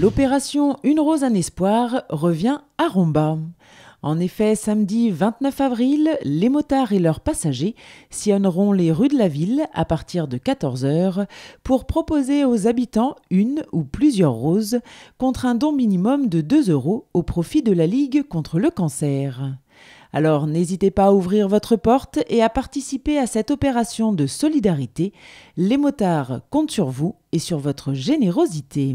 L'opération Une rose, un espoir revient à Romba. En effet, samedi 29 avril, les motards et leurs passagers sillonneront les rues de la ville à partir de 14h pour proposer aux habitants une ou plusieurs roses contre un don minimum de 2 euros au profit de la Ligue contre le cancer. Alors n'hésitez pas à ouvrir votre porte et à participer à cette opération de solidarité. Les motards comptent sur vous et sur votre générosité.